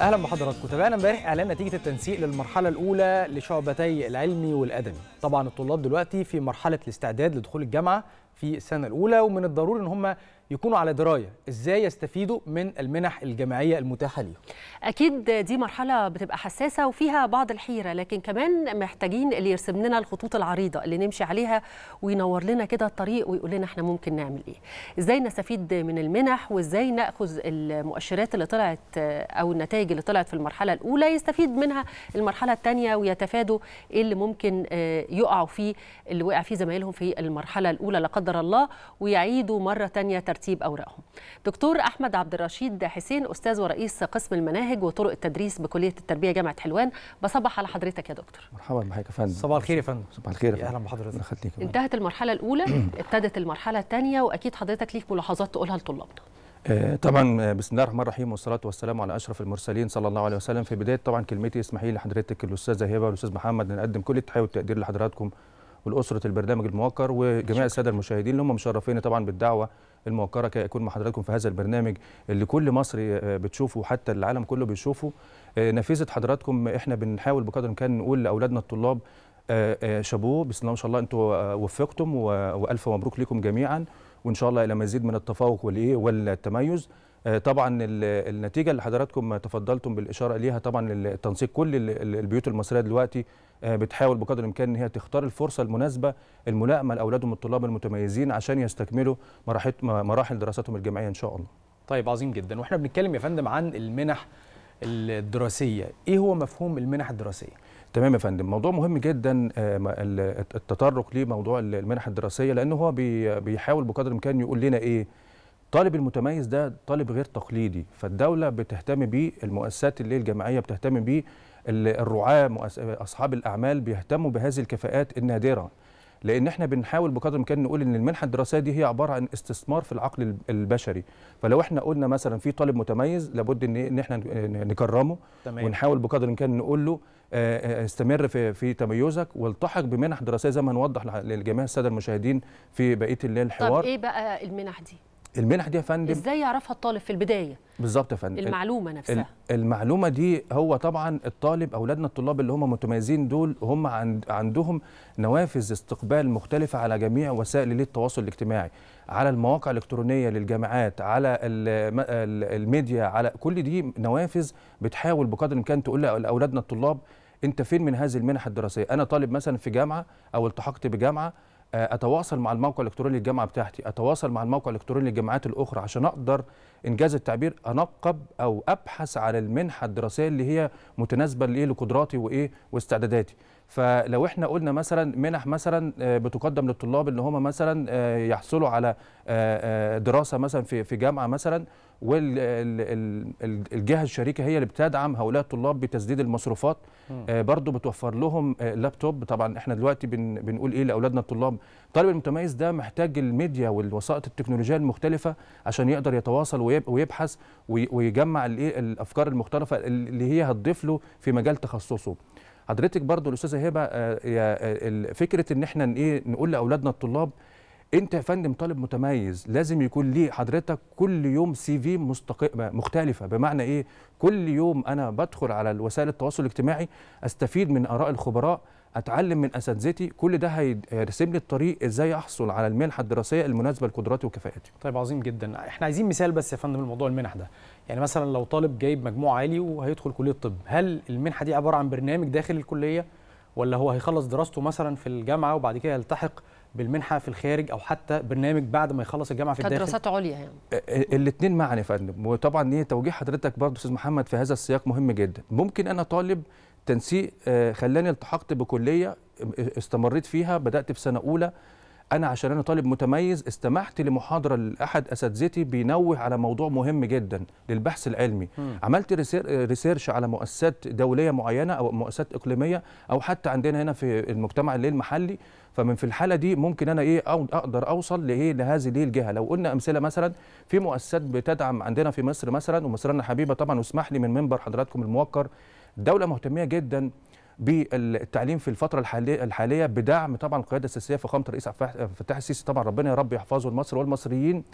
اهلا بحضراتكم تابعنا امبارح اعلان نتيجه التنسيق للمرحله الاولى لشعبتي العلمي والادبي طبعا الطلاب دلوقتي في مرحله الاستعداد لدخول الجامعه في السنه الاولى ومن الضروري ان هم يكونوا على درايه ازاي يستفيدوا من المنح الجامعيه المتاحه ليهم اكيد دي مرحله بتبقى حساسه وفيها بعض الحيره لكن كمان محتاجين اللي يرسم لنا الخطوط العريضه اللي نمشي عليها وينور لنا كده الطريق ويقول لنا احنا ممكن نعمل ايه ازاي نستفيد من المنح وازاي ناخذ المؤشرات اللي طلعت او النتائج اللي طلعت في المرحله الاولى يستفيد منها المرحله الثانيه ويتفادوا ايه اللي ممكن آه، يقعوا فيه اللي وقع فيه زمايلهم في المرحله الاولى لا قدر الله ويعيدوا مرة تانية ترتيب أوراقهم دكتور أحمد عبد الرشيد حسين أستاذ ورئيس قسم المناهج وطرق التدريس بكلية التربية جامعة حلوان بصبح على حضرتك يا دكتور مرحبا بحضرتك يا فندم صباح الخير يا فندم صباح الخير يا أهلا بحضرتك انتهت المرحلة الأولى ابتدت المرحلة الثانية وأكيد حضرتك ليك ملاحظات تقولها لطلابنا آه، طبعا آه، بسم الله الرحمن الرحيم والصلاه والسلام على اشرف المرسلين صلى الله عليه وسلم في بدايه طبعا كلمتي اسمحي لي لحضرتك الاستاذه هبه والاستاذ محمد نقدم كل التحيه والتقدير لحضراتكم ولاسره البرنامج الموقر وجميع الساده المشاهدين اللي هم مشرفين طبعا بالدعوه الموقره كي يكون مع حضراتكم في هذا البرنامج اللي كل مصري آه، بتشوفه حتى العالم كله بيشوفه آه، نافذه حضراتكم احنا بنحاول بقدر الامكان نقول لاولادنا الطلاب آه، شابوه بسم الله ما شاء الله انتم وفقتم والف مبروك لكم جميعا وان شاء الله الى مزيد من التفوق والايه والتميز آه، طبعا النتيجه اللي حضراتكم تفضلتم بالاشاره ليها طبعا التنسيق كل البيوت المصريه دلوقتي آه، بتحاول بقدر الامكان ان هي تختار الفرصه المناسبه الملائمه لاولادهم الطلاب المتميزين عشان يستكملوا مراحل دراستهم الجامعيه ان شاء الله. طيب عظيم جدا واحنا بنتكلم يا فندم عن المنح الدراسيه، ايه هو مفهوم المنح الدراسيه؟ تمام يا فندم موضوع مهم جدا آه، التطرق لموضوع المنح الدراسيه لان هو بيحاول بقدر الامكان يقول لنا ايه الطالب المتميز ده طالب غير تقليدي فالدوله بتهتم بيه المؤسسات اللي الجامعيه بتهتم بيه الرعاه اصحاب الاعمال بيهتموا بهذه الكفاءات النادره لان احنا بنحاول بقدر الامكان نقول ان المنحه الدراسيه دي هي عباره عن استثمار في العقل البشري فلو احنا قلنا مثلا في طالب متميز لابد ان احنا نكرمه تمام. ونحاول بقدر الامكان نقول له آه، آه، استمر في في تميزك والتحق بمنح دراسيه زي ما نوضح للجميع الساده المشاهدين في بقيه الحوار طب ايه بقى المنح دي المنح دي يا فندم ازاي يعرفها الطالب في البدايه بالظبط يا فندم المعلومه نفسها المعلومه دي هو طبعا الطالب اولادنا الطلاب اللي هم متميزين دول هم عند عندهم نوافذ استقبال مختلفه على جميع وسائل التواصل الاجتماعي على المواقع الالكترونيه للجامعات على الميديا على كل دي نوافذ بتحاول بقدر الامكان تقول لاولادنا الطلاب انت فين من هذه المنح الدراسيه انا طالب مثلا في جامعه او التحقت بجامعه آه، اتواصل مع الموقع الالكتروني للجامعه بتاعتي اتواصل مع الموقع الالكتروني للجامعات الاخرى عشان اقدر انجاز التعبير انقب او ابحث على المنحه الدراسيه اللي هي متناسبه لايه لقدراتي وايه واستعداداتي فلو احنا قلنا مثلا منح مثلا آه، بتقدم للطلاب ان هم مثلا آه، يحصلوا على آه، دراسه مثلا في في جامعه مثلا والجهه الشريكه هي اللي بتدعم هؤلاء الطلاب بتسديد المصروفات برضو بتوفر لهم لابتوب طبعا احنا دلوقتي بنقول ايه لاولادنا الطلاب الطالب المتميز ده محتاج الميديا والوسائط التكنولوجيه المختلفه عشان يقدر يتواصل ويبحث ويجمع الافكار المختلفه اللي هي هتضيف له في مجال تخصصه حضرتك برضو الاستاذه هبه آه، آه، فكره ان احنا إيه، نقول لاولادنا الطلاب انت يا فندم طالب متميز لازم يكون ليه حضرتك كل يوم سي في مختلفه بمعنى ايه كل يوم انا بدخل على وسائل التواصل الاجتماعي استفيد من اراء الخبراء اتعلم من اساتذتي كل ده هيرسم لي الطريق ازاي احصل على المنحه الدراسيه المناسبه لقدراتي وكفاءاتي طيب عظيم جدا احنا عايزين مثال بس يا فندم لموضوع المنح ده يعني مثلا لو طالب جايب مجموع عالي وهيدخل كليه طب هل المنحه دي عباره عن برنامج داخل الكليه ولا هو هيخلص دراسته مثلا في الجامعه وبعد كده يلتحق بالمنحه في الخارج او حتى برنامج بعد ما يخلص الجامعه في الداخل كدراسات عليا يعني الاثنين معنى يا فندم وطبعا ايه توجيه حضرتك برضه استاذ محمد في هذا السياق مهم جدا ممكن انا طالب التنسيق آه، خلاني التحقت بكليه آه، استمريت فيها بدات في سنه اولى انا عشان انا طالب متميز استمحت لمحاضره لاحد اساتذتي بينوه على موضوع مهم جدا للبحث العلمي م. عملت ريسيرش على مؤسسات دوليه معينه او مؤسسات اقليميه او حتى عندنا هنا في المجتمع الليل المحلي فمن في الحاله دي ممكن انا ايه أو اقدر اوصل لايه لهذه ليه الجهه لو قلنا امثله مثلا في مؤسسات بتدعم عندنا في مصر مثلا ومصرنا حبيبه طبعا واسمح لي من منبر حضراتكم الموقر الدوله مهتميه جدا بالتعليم في الفتره الحاليه بدعم طبعا القياده السياسيه فخامه الرئيس عبد الفتاح السيسي طبعا ربنا يا رب يحفظه لمصر والمصريين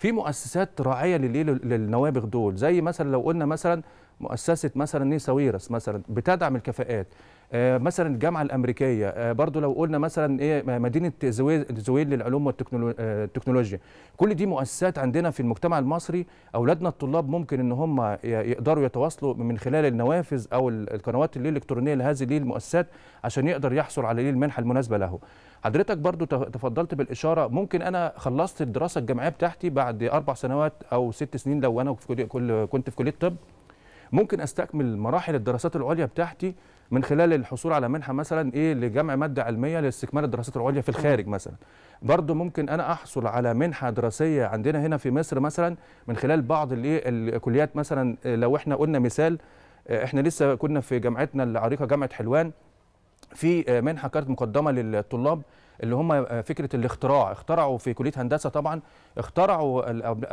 في مؤسسات راعيه للنوابغ دول زي مثلا لو قلنا مثلا مؤسسه مثلا نيساويرس مثلا بتدعم الكفاءات آه، مثلا الجامعه الامريكيه آه، برضو لو قلنا مثلا ايه مدينه زويل للعلوم والتكنولوجيا آه، كل دي مؤسسات عندنا في المجتمع المصري اولادنا الطلاب ممكن ان هم يقدروا يتواصلوا من خلال النوافذ او القنوات الالكترونيه لهذه المؤسسات عشان يقدر يحصل على المنحه المناسبه له حضرتك برضو تفضلت بالاشاره ممكن انا خلصت الدراسه الجامعيه بتاعتي بعد اربع سنوات او ست سنين لو انا في كل كنت في كليه طب ممكن استكمل مراحل الدراسات العليا بتاعتي من خلال الحصول على منحه مثلا ايه لجمع ماده علميه لاستكمال الدراسات العليا في الخارج مثلا برضو ممكن انا احصل على منحه دراسيه عندنا هنا في مصر مثلا من خلال بعض الايه الكليات مثلا لو احنا قلنا مثال احنا لسه كنا في جامعتنا العريقه جامعه حلوان في آه، منحه كانت مقدمه للطلاب اللي هم آه، فكره الاختراع اخترعوا في كليه هندسه طبعا اخترعوا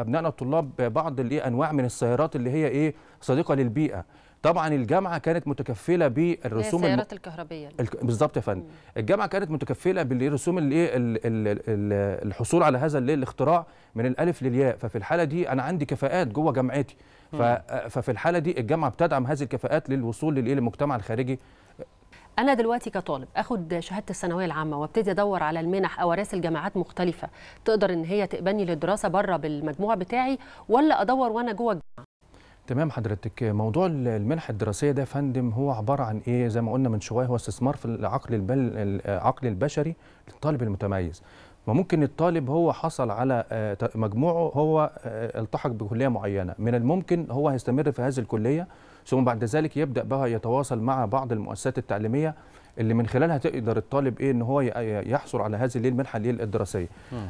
ابنائنا الطلاب بعض الايه انواع من السيارات اللي هي ايه صديقه للبيئه طبعا الجامعه كانت متكفله بالرسوم السيارات الم... الكهربيه بالظبط يا فندم الجامعه كانت متكفله بالرسوم الايه الحصول على هذا الاختراع من الالف للياء ففي الحاله دي انا عندي كفاءات جوه جامعتي ففي الحاله دي الجامعه بتدعم هذه الكفاءات للوصول للايه للمجتمع الخارجي انا دلوقتي كطالب اخد شهاده الثانويه العامه وابتدي ادور على المنح او اراسل جامعات مختلفه تقدر ان هي تقبلني للدراسه بره بالمجموع بتاعي ولا ادور وانا جوه الجامعه تمام حضرتك موضوع المنح الدراسيه ده فندم هو عباره عن ايه زي ما قلنا من شويه هو استثمار في العقل البل... العقل البشري للطالب المتميز وممكن الطالب هو حصل على آه، مجموعه هو آه، التحق بكليه معينه من الممكن هو هيستمر في هذه الكليه ثم بعد ذلك يبدا بقى يتواصل مع بعض المؤسسات التعليميه اللي من خلالها تقدر الطالب ايه ان هو يحصل على هذه الليل المنحه اللي الدراسيه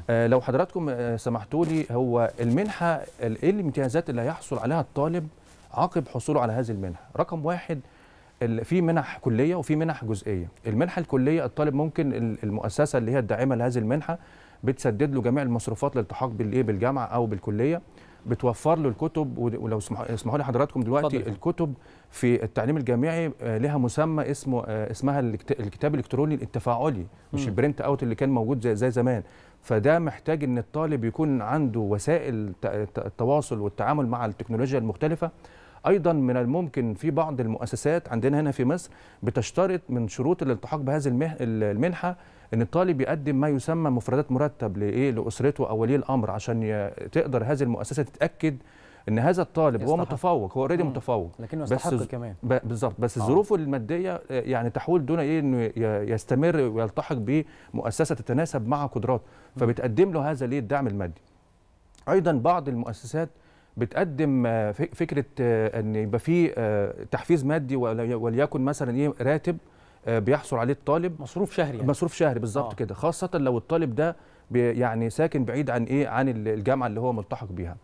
آه لو حضراتكم آه، سمحتوا لي هو المنحه ايه الامتيازات اللي هيحصل عليها الطالب عقب حصوله على هذه المنحه رقم واحد في منح كليه وفي منح جزئيه المنحه الكليه الطالب ممكن المؤسسه اللي هي الداعمه لهذه المنحه بتسدد له جميع المصروفات للالتحاق بالايه بالجامعه او بالكليه بتوفر له الكتب ولو اسمحوا لي حضراتكم دلوقتي فضل. الكتب في التعليم الجامعي آه، لها مسمى اسمه آه، اسمها الكتاب الالكتروني التفاعلي مش البرنت اوت اللي كان موجود زي, زي زمان فده محتاج ان الطالب يكون عنده وسائل التواصل والتعامل مع التكنولوجيا المختلفه ايضا من الممكن في بعض المؤسسات عندنا هنا في مصر بتشترط من شروط الالتحاق بهذه المنحه ان الطالب يقدم ما يسمى مفردات مرتب لايه لاسرته او ولي الامر عشان تقدر هذه المؤسسه تتاكد ان هذا الطالب يستحق. هو متفوق هو اوريدي متفوق لكنه يستحق بس كمان بالظبط بس آه. الظروف الماديه آه، يعني تحول دون ايه انه يستمر ويلتحق بمؤسسه تتناسب مع قدراته فبتقدم له هذا الايه الدعم المادي ايضا بعض المؤسسات بتقدم آه، فكره آه، ان يبقى في آه، تحفيز مادي وليكن مثلا ايه راتب بيحصل عليه الطالب مصروف شهري يعني. مصروف شهري بالظبط آه. كده خاصه لو الطالب ده يعني ساكن بعيد عن ايه عن الجامعه اللي هو ملتحق بيها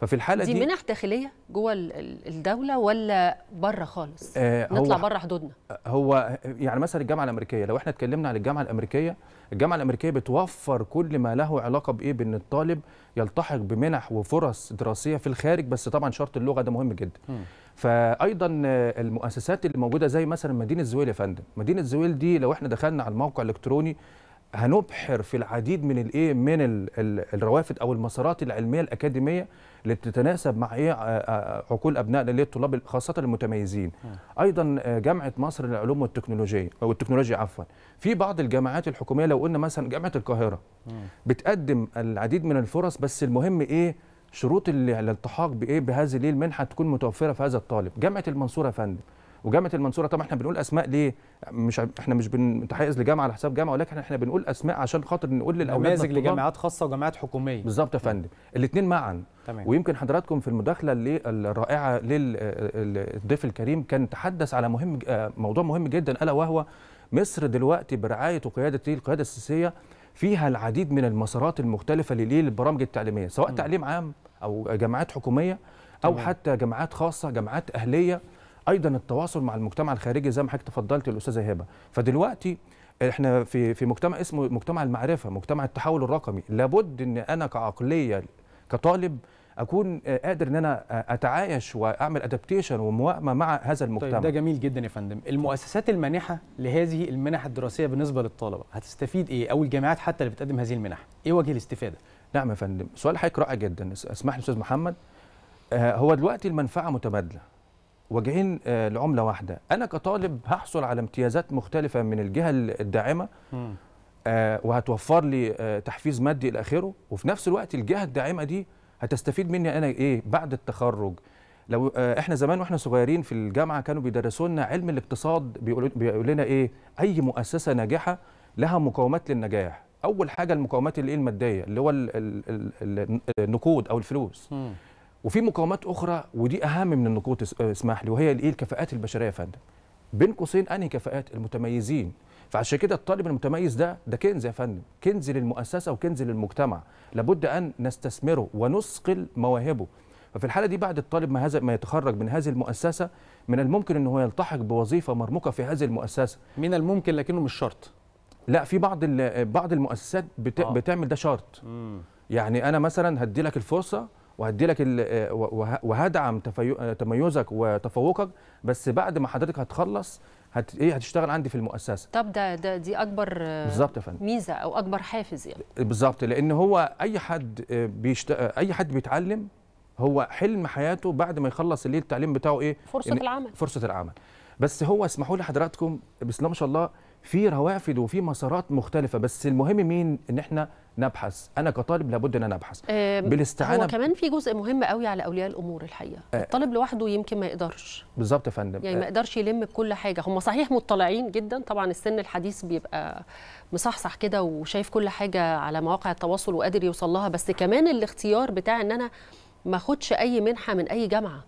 ففي الحاله دي دي منح داخليه جوه الدوله ولا بره خالص آه نطلع بره حدودنا هو يعني مثلا الجامعه الامريكيه لو احنا اتكلمنا عن الجامعه الامريكيه الجامعه الامريكيه بتوفر كل ما له علاقه بايه بان الطالب يلتحق بمنح وفرص دراسيه في الخارج بس طبعا شرط اللغه ده مهم جدا م. فايضا المؤسسات اللي موجوده زي مثلا مدينه زويل يا فندم مدينه زويل دي لو احنا دخلنا على الموقع الالكتروني هنبحر في العديد من الايه من الروافد او المسارات العلميه الاكاديميه اللي بتتناسب مع ايه آه، آه، عقول ابنائنا اللي الطلاب خاصه المتميزين ايضا آه، جامعه مصر للعلوم والتكنولوجيا او التكنولوجيا عفوا في بعض الجامعات الحكوميه لو قلنا مثلا جامعه القاهره بتقدم العديد من الفرص بس المهم ايه شروط الالتحاق بايه بهذه المنحه تكون متوفره في هذا الطالب جامعه المنصوره يا فندم وجامعه المنصوره طبعا احنا بنقول اسماء ليه مش احنا مش بنتحيز لجامعه على حساب جامعه ولكن احنا بنقول اسماء عشان خاطر نقول للاولاد نماذج لجامعات خاصه وجامعات حكوميه بالظبط يا نعم. فندم الاثنين معا تمام. ويمكن حضراتكم في المداخله الرائعه للضيف الكريم كان تحدث على مهم آه، موضوع مهم جدا الا وهو مصر دلوقتي برعايه وقياده القياده السياسيه فيها العديد من المسارات المختلفه للبرامج التعليميه سواء م. تعليم عام او جامعات حكوميه او تمام. حتى جامعات خاصه جامعات اهليه ايضا التواصل مع المجتمع الخارجي زي ما حضرتك تفضلت الاستاذه هبه فدلوقتي احنا في في مجتمع اسمه مجتمع المعرفه مجتمع التحول الرقمي لابد ان انا كعقليه كطالب اكون قادر ان انا اتعايش واعمل ادابتيشن وموائمه مع هذا المجتمع طيب ده جميل جدا يا فندم المؤسسات المانحه لهذه المنح الدراسيه بالنسبه للطلبه هتستفيد ايه او الجامعات حتى اللي بتقدم هذه المنح ايه وجه الاستفاده نعم يا فندم سؤال حضرتك رائع جدا اسمح لي استاذ محمد آه، هو دلوقتي المنفعه متبادله واجهين آه، لعمله واحده انا كطالب هحصل على امتيازات مختلفه من الجهه الداعمه آه، وهتوفر لي آه، تحفيز مادي الى اخره وفي نفس الوقت الجهه الداعمه دي هتستفيد مني انا ايه بعد التخرج لو احنا زمان واحنا صغيرين في الجامعه كانوا بيدرسوا لنا علم الاقتصاد بيقول لنا ايه اي مؤسسه ناجحه لها مقومات للنجاح اول حاجه المقومات اللي إيه؟ الماديه اللي هو النقود او الفلوس وفي مقاومات اخرى ودي اهم من النقود اسمح لي وهي الايه الكفاءات البشريه يا فندم بين قوسين انهي كفاءات المتميزين فعشان كده الطالب المتميز ده ده كنز يا فندم كنز للمؤسسه وكنز للمجتمع لابد ان نستثمره ونثقل مواهبه ففي الحاله دي بعد الطالب ما هذا ما يتخرج من هذه المؤسسه من الممكن ان هو يلتحق بوظيفه مرموقه في هذه المؤسسه من الممكن لكنه مش شرط لا في بعض بعض المؤسسات بت... آه. بتعمل ده شرط مم. يعني انا مثلا هدي لك الفرصه وهدي لك آه، وهدعم آه، تميزك وتفوقك بس بعد ما حضرتك هتخلص هت... ايه هتشتغل عندي في المؤسسه طب ده, ده دي اكبر آه، بالظبط يا فندم ميزه او اكبر حافز يعني بالظبط لان هو اي حد بيشت... اي حد بيتعلم هو حلم حياته بعد ما يخلص الليل التعليم بتاعه ايه فرصه إن... العمل فرصه العمل بس هو اسمحوا لي حضراتكم بسم الله ما شاء الله في روافد وفي مسارات مختلفه بس المهم مين ان احنا نبحث انا كطالب لابد ان انا ابحث بالاستعانه هو كمان في جزء مهم قوي على اولياء الامور الحقيقه أه الطالب لوحده يمكن ما يقدرش بالظبط يا فندم يعني أه ما يقدرش يلم كل حاجه هم صحيح مطلعين جدا طبعا السن الحديث بيبقى مصحصح كده وشايف كل حاجه على مواقع التواصل وقادر يوصل لها بس كمان الاختيار بتاع ان انا ما اخدش اي منحه من اي جامعه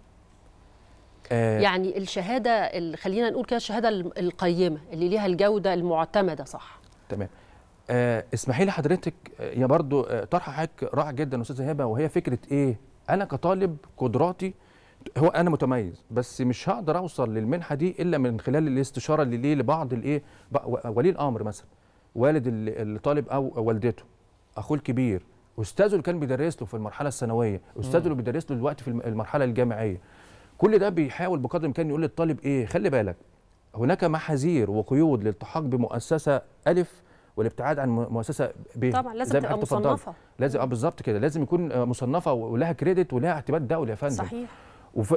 آه، يعني الشهاده خلينا نقول كده الشهاده القيمه اللي ليها الجوده المعتمده صح تمام آه اسمحي لي حضرتك آه، يا برضو آه، طرح حضرتك رائع جدا استاذه هبه وهي فكره ايه انا كطالب قدراتي هو انا متميز بس مش هقدر اوصل للمنحه دي الا من خلال الاستشاره اللي ليه لبعض الايه ولي الامر مثلا والد الطالب او والدته اخوه الكبير استاذه اللي كان بيدرس له في المرحله الثانويه استاذه اللي بيدرس له دلوقتي في المرحله الجامعيه كل ده بيحاول بقدر الامكان يقول للطالب ايه خلي بالك هناك محاذير وقيود للالتحاق بمؤسسه الف والابتعاد عن مؤسسه ب طبعا لازم تبقى مصنفه لازم اه بالظبط كده لازم يكون آه، مصنفه ولها كريدت ولها اعتماد دولي يا فندم صحيح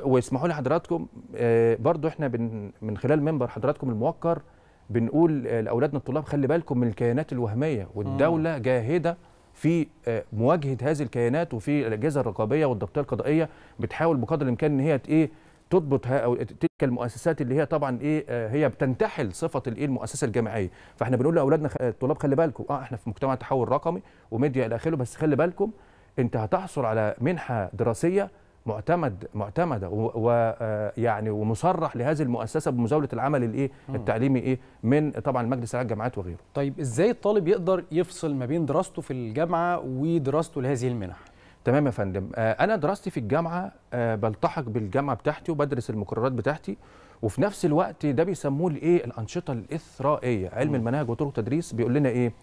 واسمحوا لي حضراتكم آه، برضو احنا بن من خلال منبر حضراتكم الموقر بنقول آه، لاولادنا الطلاب خلي بالكم من الكيانات الوهميه والدوله جاهده في آه، مواجهه هذه الكيانات وفي الاجهزه الرقابيه والضبطيه القضائيه بتحاول بقدر الامكان ان هي ايه تضبط او تلك المؤسسات اللي هي طبعا ايه آه، هي بتنتحل صفه الايه المؤسسه الجامعيه فاحنا بنقول لاولادنا الطلاب خلي بالكم اه احنا في مجتمع تحول رقمي وميديا الى اخره بس خلي بالكم انت هتحصل على منحه دراسيه معتمد معتمده ويعني آه، ومصرح لهذه المؤسسه بمزاوله العمل الايه التعليمي ايه من طبعا المجلس الاعلى الجامعات وغيره طيب ازاي الطالب يقدر يفصل ما بين دراسته في الجامعه ودراسته لهذه المنح تمام يا فندم آه، انا دراستي في الجامعه آه، بلتحق بالجامعه بتاعتي وبدرس المقررات بتاعتي وفي نفس الوقت ده بيسموه الايه الانشطه الاثرائيه علم المناهج وطرق التدريس بيقول لنا ايه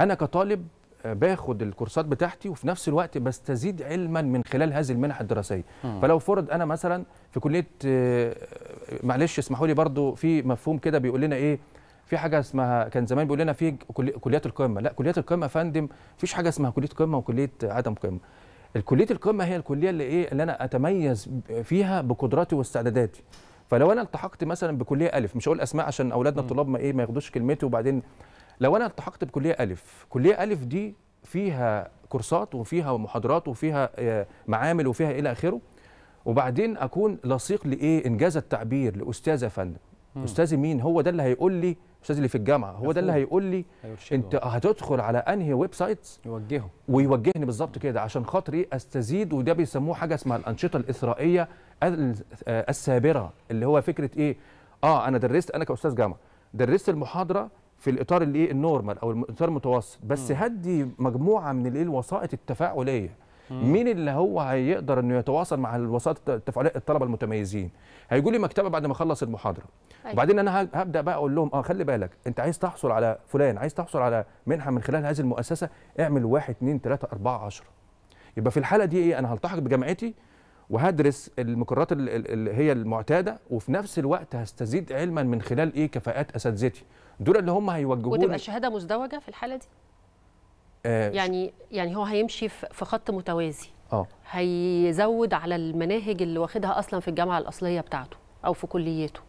انا كطالب باخد الكورسات بتاعتي وفي نفس الوقت بستزيد علما من خلال هذه المنح الدراسيه مم. فلو فرض انا مثلا في كليه معلش اسمحوا لي برضو في مفهوم كده بيقول لنا ايه في حاجه اسمها كان زمان بيقول لنا في كليات القمه لا كليات القمه يا فندم مفيش حاجه اسمها كليه قمه وكليه عدم قمه الكليه القمه هي الكليه اللي ايه اللي انا اتميز فيها بقدراتي واستعداداتي فلو انا التحقت مثلا بكليه الف مش هقول اسماء عشان اولادنا الطلاب ما ايه ما ياخدوش كلمتي وبعدين لو انا التحقت بكليه الف كليه الف دي فيها كورسات وفيها محاضرات وفيها آه، معامل وفيها الى اخره وبعدين اكون لصيق لايه انجاز التعبير لاستاذ يا فندم استاذي مين هو ده اللي هيقول لي استاذ اللي في الجامعه هو ده اللي هيقول لي انت هتدخل على انهي ويب سايتس يوجهه ويوجهني بالظبط كده عشان خاطري استزيد وده بيسموه حاجه اسمها الانشطه الاثرائيه آه، السابره اللي هو فكره ايه اه انا درست انا كاستاذ جامعه درست المحاضره في الاطار الايه النورمال او الاطار المتوسط بس م. هدي مجموعه من الايه الوسائط التفاعليه مين اللي هو هيقدر انه يتواصل مع الوسائط التفاعليه الطلبه المتميزين هيقول لي مكتبه بعد ما اخلص المحاضره أيوة. وبعدين انا هبدا بقى اقول لهم اه خلي بالك انت عايز تحصل على فلان عايز تحصل على منحه من خلال هذه المؤسسه اعمل 1 2 3 4 10 يبقى في الحاله دي ايه انا هلتحق بجامعتي وهدرس المقررات اللي هي المعتاده وفي نفس الوقت هستزيد علما من خلال ايه كفاءات اساتذتي دول اللي هم هيوجهوا وتبقى شهاده مزدوجه في الحاله دي آه يعني يعني هو هيمشي في خط متوازي اه هيزود على المناهج اللي واخدها اصلا في الجامعه الاصليه بتاعته او في كليته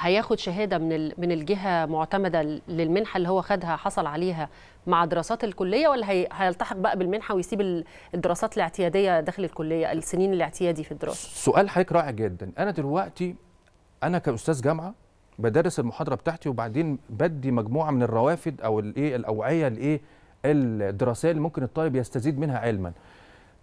هياخد شهاده من من الجهه معتمده للمنحه اللي هو خدها حصل عليها مع دراسات الكليه ولا هيلتحق بقى بالمنحه ويسيب الدراسات الاعتياديه داخل الكليه السنين الاعتيادي في الدراسه سؤال حضرتك رائع جدا انا دلوقتي انا كاستاذ جامعه بدرس المحاضره بتاعتي وبعدين بدي مجموعه من الروافد او الايه الاوعيه الايه الدراسيه اللي ممكن الطالب يستزيد منها علما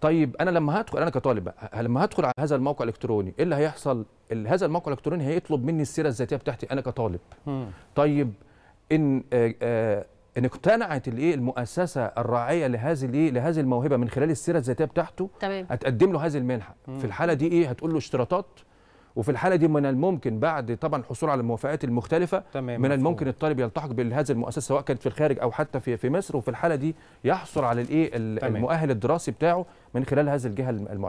طيب انا لما هدخل انا كطالب لما هدخل على هذا الموقع الالكتروني ايه اللي هيحصل هذا الموقع الالكتروني هيطلب مني السيره الذاتيه بتاعتي انا كطالب طيب ان آه، آه، ان اقتنعت الايه المؤسسه الراعيه لهذه الايه لهذه الموهبه من خلال السيره الذاتيه بتاعته تمام. هتقدم له هذه المنحه في الحاله دي ايه هتقول له اشتراطات وفي الحاله دي من الممكن بعد طبعا الحصول على الموافقات المختلفه تمام من الممكن الطالب يلتحق بهذه المؤسسه سواء كانت في الخارج او حتى في في مصر وفي الحاله دي يحصل على الايه المؤهل الدراسي بتاعه من خلال هذه الجهه المعتمده